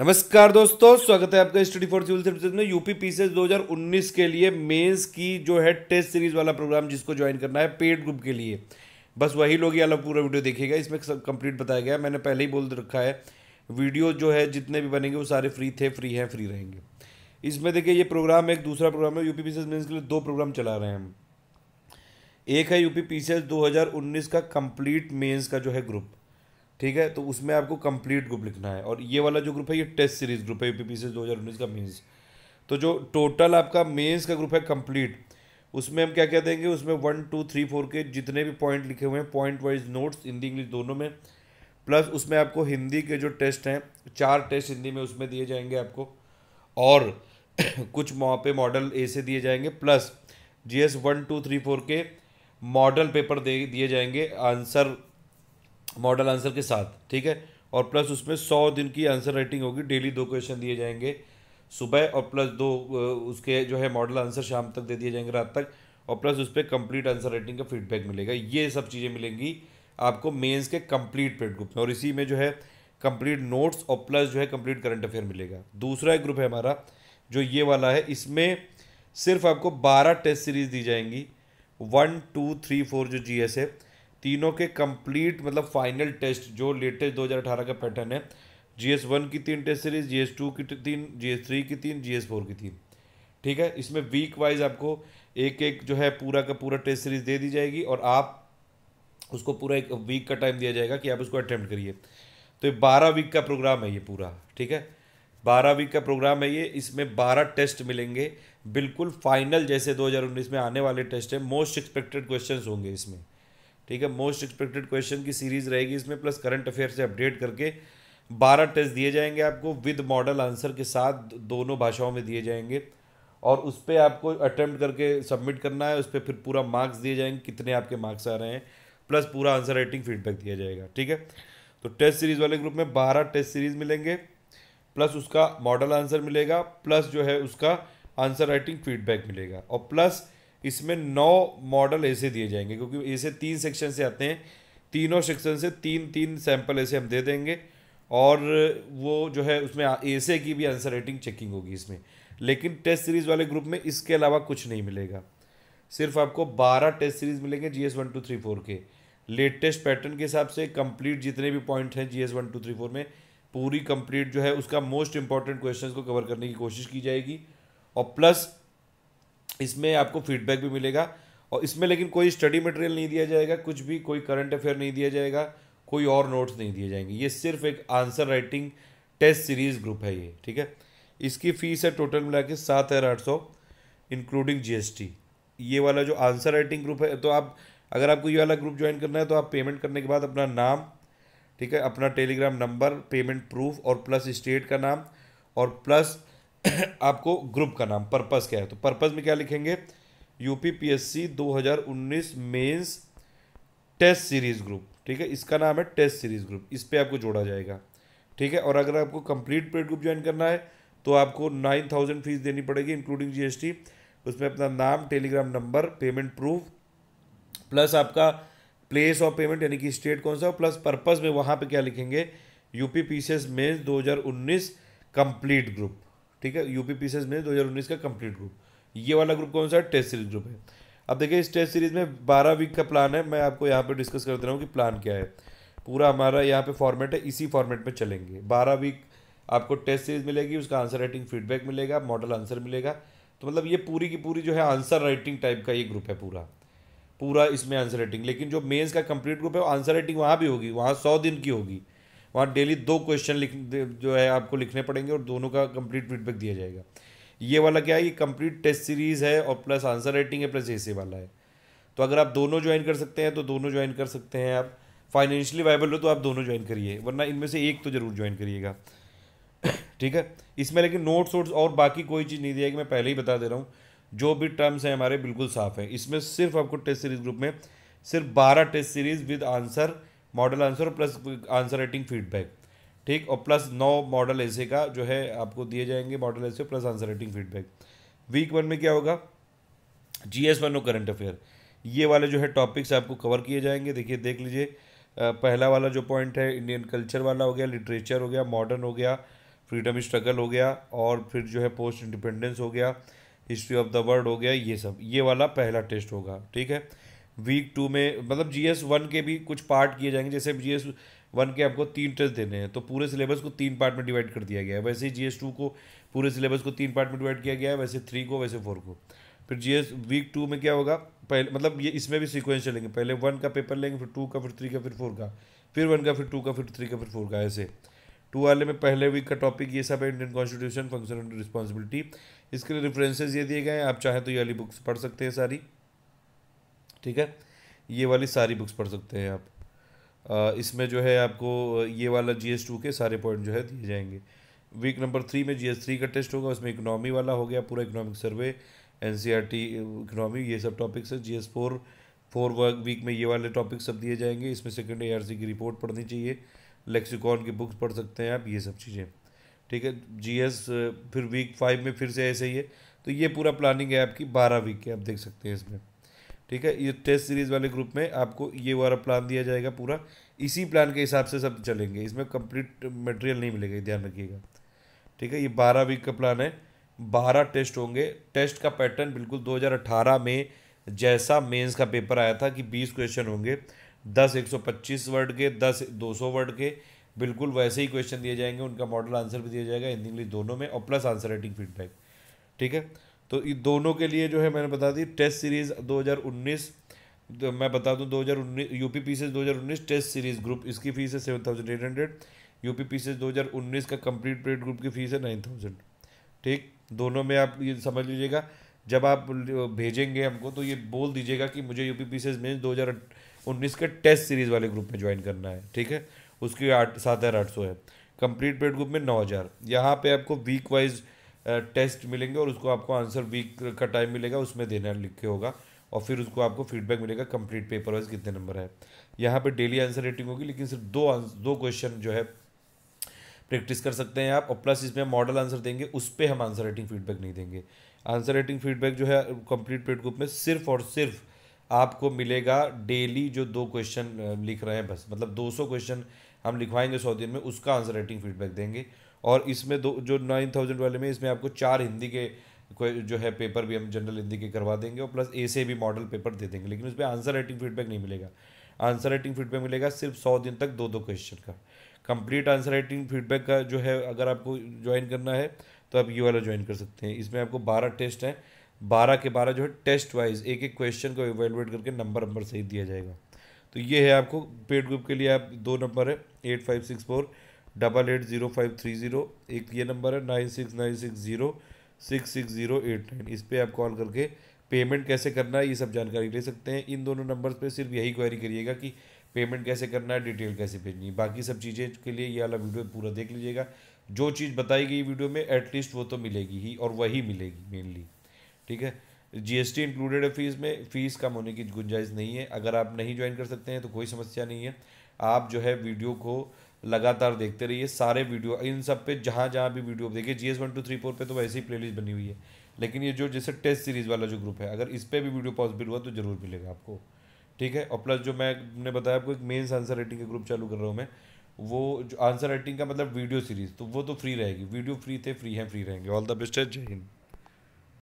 नमस्कार दोस्तों स्वागत है आपका स्टडी फॉर सिविल सर्विसेज में यूपी पीसीएस 2019 के लिए मेंस की जो है टेस्ट सीरीज वाला प्रोग्राम जिसको ज्वाइन करना है पेड ग्रुप के लिए बस वही लोग ये अलग पूरा वीडियो देखेगा इसमें सब कंप्लीट बताया गया मैंने पहले ही बोल रखा है वीडियो जो है जितने भी बनेंगे वो सारे फ्री थे फ्री हैं फ्री रहेंगे इसमें देखिए ये प्रोग्राम एक दूसरा प्रोग्राम है यूपी पीसीएस मेन्स के लिए दो प्रोग्राम चला रहे हैं हम एक है यूपी पीसीएस 2019 का कंप्लीट मेंस का जो है ग्रुप ठीक है तो उसमें आपको कंप्लीट ग्रुप लिखना है और ये वाला जो ग्रुप है ये टेस्ट सीरीज ग्रुप है यूपीपीसी दो हज़ार उन्नीस का मेन्स तो जो टोटल आपका मेन्स का ग्रुप है कंप्लीट उसमें हम क्या क्या देंगे उसमें वन टू थ्री फोर के जितने भी पॉइंट लिखे हुए हैं point wise notes Hindi English दोनों में प्लस उसमें आपको हिंदी के जो टेस्ट हैं चार टेस्ट हिंदी में उसमें दिए जाएंगे आपको और कुछ वहाँ पे मॉडल ए से दिए जाएंगे plus G S one two three four के मॉडल पेपर दे दिए जाएंगे आंसर मॉडल आंसर के साथ ठीक है और प्लस उसमें सौ दिन की आंसर राइटिंग होगी डेली दो क्वेश्चन दिए जाएंगे सुबह और प्लस दो उसके जो है मॉडल आंसर शाम तक दे दिए जाएंगे रात तक और प्लस उस पर कंप्लीट आंसर राइटिंग का फीडबैक मिलेगा ये सब चीज़ें मिलेंगी आपको मेंस के कंप्लीट पेड ग्रुप में और इसी में जो है कंप्लीट नोट्स और प्लस जो है कंप्लीट करंट अफेयर मिलेगा दूसरा एक ग्रुप है हमारा जो ये वाला है इसमें सिर्फ आपको बारह टेस्ट सीरीज़ दी जाएंगी वन टू थ्री फोर जो जी है तीनों के कंप्लीट मतलब फाइनल टेस्ट जो लेटेस्ट 2018 का पैटर्न है जी एस वन की तीन test series G S two की तीन जी एस थ्री की तीन जी एस फोर की तीन ठीक है इसमें वीक वाइज आपको एक एक जो है पूरा का पूरा टेस्ट सीरीज दे दी जाएगी और आप उसको पूरा एक वीक का टाइम दिया जाएगा कि आप उसको अटैम्प्ट करिए तो ये बारह वीक का प्रोग्राम है ये पूरा ठीक है बारह वीक का प्रोग्राम है ये इसमें बारह टेस्ट मिलेंगे बिल्कुल फाइनल जैसे 2019 में आने वाले टेस्ट है मोस्ट एक्सपेक्टेड क्वेश्चंस होंगे इसमें ठीक है मोस्ट एक्सपेक्टेड क्वेश्चन की सीरीज रहेगी इसमें प्लस करंट अफेयर से अपडेट करके बारह टेस्ट दिए जाएंगे आपको विद मॉडल आंसर के साथ दोनों भाषाओं में दिए जाएंगे और उस पर आपको अटैम्प्ट करके सबमिट करना है उस पर फिर पूरा मार्क्स दिए जाएंगे कितने आपके मार्क्स आ रहे हैं प्लस पूरा आंसर राइटिंग फीडबैक दिया जाएगा ठीक है तो टेस्ट सीरीज़ वाले ग्रुप में बारह टेस्ट सीरीज़ मिलेंगे प्लस उसका मॉडल आंसर मिलेगा प्लस जो है उसका आंसर राइटिंग फीडबैक मिलेगा और प्लस इसमें नौ मॉडल ऐसे दिए जाएंगे क्योंकि ऐसे तीन सेक्शन से आते हैं तीनों सेक्शन से तीन तीन सैंपल ऐसे हम दे देंगे और वो जो है उसमें ऐसे की भी आंसर रेटिंग चेकिंग होगी इसमें लेकिन टेस्ट सीरीज़ वाले ग्रुप में इसके अलावा कुछ नहीं मिलेगा सिर्फ आपको बारह टेस्ट सीरीज़ मिलेंगे G S one two three four के लेटेस्ट पैटर्न के हिसाब से कंप्लीट जितने भी पॉइंट हैं G S one two three four में पूरी कंप्लीट जो है उसका मोस्ट इंपॉर्टेंट क्वेश्चंस को कवर करने की कोशिश की जाएगी और प्लस इसमें आपको फीडबैक भी मिलेगा और इसमें लेकिन कोई स्टडी मटेरियल नहीं दिया जाएगा कुछ भी कोई करंट अफेयर नहीं दिया जाएगा कोई और नोट्स नहीं दिए जाएंगे ये सिर्फ एक answer writing test series group है ये ठीक है इसकी फ़ीस है टोटल मिला के सात हज़ार आठ सौ इंक्लूडिंग जीएसटी ये वाला जो आंसर राइटिंग ग्रुप है तो आप अगर आपको ये वाला ग्रुप ज्वाइन करना है तो आप पेमेंट करने के बाद अपना नाम ठीक है अपना टेलीग्राम नंबर पेमेंट प्रूफ और प्लस स्टेट का नाम और प्लस आपको ग्रुप का नाम पर्पस क्या है तो पर्पस में क्या लिखेंगे UP PSC 2019 mains test series group ठीक है इसका नाम है टेस्ट सीरीज ग्रुप इस पर आपको जोड़ा जाएगा ठीक है और अगर आपको कंप्लीट पेड ग्रुप ज्वाइन करना है तो आपको नाइन थाउजेंड फीस देनी पड़ेगी इंक्लूडिंग जीएसटी उसमें अपना नाम Telegram number payment proof plus आपका प्लेस ऑफ पेमेंट यानी कि स्टेट कौन सा प्लस पर्पज़ में वहाँ पर क्या लिखेंगे UP P mains 2019 complete group ठीक है यूपी पी में उन्नीस का कंप्लीट ग्रुप ये वाला ग्रुप कौन सा है टेस्ट सीरीज ग्रुप है अब देखिए इस टेस्ट सीरीज में बारह वीक का प्लान है मैं आपको यहाँ पर डिस्कस कर दे रहा हूँ कि प्लान क्या है पूरा हमारा यहाँ पे फॉर्मेट है इसी फॉर्मेट में चलेंगे बारह वीक आपको टेस्ट सीरीज मिलेगी उसका आंसर राइटिंग फीडबैक मिलेगा मॉडल आंसर मिलेगा तो मतलब ये पूरी की पूरी जो है आंसर राइटिंग टाइप का ये ग्रुप है पूरा पूरा इसमें आंसर राइटिंग लेकिन जो मेंस का कंप्लीट ग्रुप है आंसर राइटिंग वहाँ भी होगी वहाँ सौ दिन की होगी वहाँ डेली दो क्वेश्चन लिख जो है आपको लिखने पड़ेंगे और दोनों का कंप्लीट फीडबैक दिया जाएगा ये वाला क्या है ये कंप्लीट टेस्ट सीरीज़ है और प्लस आंसर राइटिंग है प्लस ए वाला है तो अगर आप दोनों ज्वाइन कर सकते हैं तो दोनों ज्वाइन कर सकते हैं आप फाइनेंशियली वाइबल हो तो आप दोनों ज्वाइन करिए वरना इनमें से एक तो ज़रूर ज्वाइन करिएगा ठीक है इसमें लेकिन नोट्स वोट्स और बाकी कोई चीज़ नहीं दिया कि मैं पहले ही बता दे रहा हूँ जो भी टर्म्स हैं हमारे बिल्कुल साफ हैं इसमें सिर्फ आपको टेस्ट सीरीज ग्रुप में सिर्फ बारह test series with answer model answer और प्लस आंसर राइटिंग फीडबैक ठीक और प्लस नौ मॉडल ऐसे का जो है आपको दिए जाएंगे मॉडल ऐसे plus answer writing feedback week one में क्या होगा जी एस वन और करंट अफेयर ये वाले जो है टॉपिक्स आपको कवर किए जाएंगे देखिए देख लीजिए पहला वाला जो पॉइंट है इंडियन कल्चर वाला हो गया लिटरेचर हो गया मॉडर्न हो गया फ्रीडम स्ट्रगल हो गया और फिर जो है पोस्ट इंडिपेंडेंस हो गया हिस्ट्री ऑफ द वर्ल्ड हो गया ये सब ये वाला पहला टेस्ट होगा ठीक है वीक टू में मतलब जी एस वन के भी कुछ पार्ट किए जाएंगे जैसे जी एस वन के आपको तीन टेस्ट देने हैं तो पूरे सिलेबस को तीन पार्ट में डिवाइड कर दिया गया है वैसे ही जी एस टू को पूरे सिलेबस को तीन पार्ट में डिवाइड किया गया है वैसे थ्री को वैसे फोर को फिर जी एस वीक टू में क्या होगा पहले मतलब ये इसमें भी सीक्वेंस चलेंगे पहले वन का पेपर लेंगे फिर टू का फिर थ्री का फिर फोर का फिर वन का फिर टू का फिर थ्री का फिर फोर का ऐसे टू वाले में पहले वीक का टॉपिक ये सब है Indian constitution function and responsibility इसके लिए रेफरेंसेज ये दिए गए हैं आप चाहें तो ये वाली बुक्स पढ़ सकते हैं सारी ठीक है ये वाली सारी बुक्स पढ़ सकते हैं आप इसमें जो है आपको ये वाला जी एस टू के सारे पॉइंट जो है दिए जाएंगे वीक नंबर थ्री में जी एस थ्री का टेस्ट होगा उसमें इकनॉमी वाला हो गया पूरा economic survey N C R T economy ये सब टॉपिक्स है G S four four work week में ये वाले टॉपिक सब दिए जाएंगे इसमें सेकेंड ए आर सी की रिपोर्ट पढ़नी चाहिए लेक्सिकॉन की बुक्स पढ़ सकते हैं आप ये सब चीज़ें ठीक है जी एस फिर वीक फाइव में फिर से ऐसे ही है तो ये पूरा प्लानिंग है आपकी बारह वीक की आप देख सकते हैं इसमें ठीक है ये टेस्ट सीरीज़ वाले ग्रुप में आपको ये वाला प्लान दिया जाएगा पूरा इसी प्लान के हिसाब से सब चलेंगे इसमें कंप्लीट मटेरियल नहीं मिलेगा ध्यान रखिएगा ठीक है ये बारह वीक का प्लान है बारह टेस्ट होंगे टेस्ट का पैटर्न बिल्कुल 2018 में जैसा मेंस का पेपर आया था कि 20 क्वेश्चन होंगे 10 125 वर्ड के 10 200 वर्ड के बिल्कुल वैसे ही क्वेश्चन दिए जाएंगे उनका मॉडल आंसर भी दिया जाएगा हिंदी इंग्लिश दोनों में और प्लस आंसर राइटिंग फीडबैक ठीक है तो ये दोनों के लिए जो है मैंने बता दी टेस्ट सीरीज़ 2019 तो मैं बता दूं 2019 UP P 2019 test series group इसकी फ़ीस है seven thousand eight hundred U P P का कंप्लीट पेड ग्रुप की फ़ीस है नाइन थाउजेंड ठीक दोनों में आप ये समझ लीजिएगा जब आप भेजेंगे हमको तो ये बोल दीजिएगा कि मुझे यू पी में सी के टेस्ट सीरीज़ वाले ग्रुप में ज्वाइन करना है ठीक है उसकी आठ सात हज़ार आठ सौ है कंप्लीट पेड ग्रुप में नौ हज़ार यहाँ पर आपको वीक वाइज़ टेस्ट मिलेंगे और उसको आपको आंसर वीक का टाइम मिलेगा उसमें देना लिखे होगा और फिर उसको आपको फीडबैक मिलेगा कंप्लीट पेपर वाइज कितने नंबर है यहाँ पर डेली आंसर रेटिंग होगी लेकिन सिर्फ दो दो क्वेश्चन जो है प्रैक्टिस कर सकते हैं आप और प्लस इसमें मॉडल आंसर देंगे उस पर हम आंसर रेटिंग फीडबैक नहीं देंगे आंसर रेटिंग फीडबैक जो है कंप्लीट पेड ग्रुप में सिर्फ और सिर्फ आपको मिलेगा डेली जो दो क्वेश्चन लिख रहे हैं बस मतलब 200 क्वेश्चन हम लिखवाएंगे सौ दिन में उसका आंसर राइटिंग फीडबैक देंगे और इसमें दो जो नाइन थाउजेंड वाले में इसमें आपको चार हिंदी के जो है पेपर भी हम जनरल हिंदी के करवा देंगे और प्लस ए से भी मॉडल पेपर दे देंगे लेकिन उसमें आंसर राइटिंग फीडबैक नहीं मिलेगा आंसर राइटिंग फीडबैक मिलेगा सिर्फ सौ दिन तक दो दो क्वेश्चन का कंप्लीट आंसर राइटिंग फीडबैक का जो है अगर आपको ज्वाइन करना है तो आप ये वाला ज्वाइन कर सकते हैं इसमें आपको बारह टेस्ट हैं बारह के बारह जो है टेस्ट वाइज एक एक क्वेश्चन को एवेलुएट करके नंबर नंबर सही दिया जाएगा तो ये है आपको पेड ग्रुप के लिए आप दो नंबर है eight five six four double eight zero five three zero एक ये नंबर है nine six nine six zero six six zero eight nine इस पर आप कॉल करके पेमेंट कैसे करना है ये सब जानकारी ले सकते हैं इन दोनों नंबर्स पे सिर्फ यही क्वारी करिएगा कि पेमेंट कैसे करना है डिटेल कैसे भेजनी है बाकी सब चीज़ें के लिए ये वाला वीडियो पूरा देख लीजिएगा जो चीज़ बताई गई वीडियो में एटलीस्ट वो तो मिलेगी ही और वही मिलेगी मेनली ठीक है जीएसटी इंक्लूडेड है फीस में फीस कम होने की गुंजाइश नहीं है अगर आप नहीं ज्वाइन कर सकते हैं तो कोई समस्या नहीं है आप जो है वीडियो को लगातार देखते रहिए सारे वीडियो इन सब पे जहाँ जहाँ भी वीडियो देखिए G S one two three four पर तो वैसे ही प्लेलिस्ट बनी हुई है लेकिन ये जो जैसे टेस्ट सीरीज़ वाला जो ग्रुप है अगर इस पर भी वीडियो पॉजिबल हुआ तो ज़रूर मिलेगा आपको ठीक है और प्लस जो मैंने बताया आपको एक मेन्स आंसर राइटिंग का ग्रुप चालू कर रहा हूँ मैं वो जो आंसर राइटिंग का मतलब वीडियो सीरीज़ तो वो तो फ्री रहेगी वीडियो फ्री थे फ्री हैं फ्री रहेंगे ऑल द बेस्ट है जय हिंद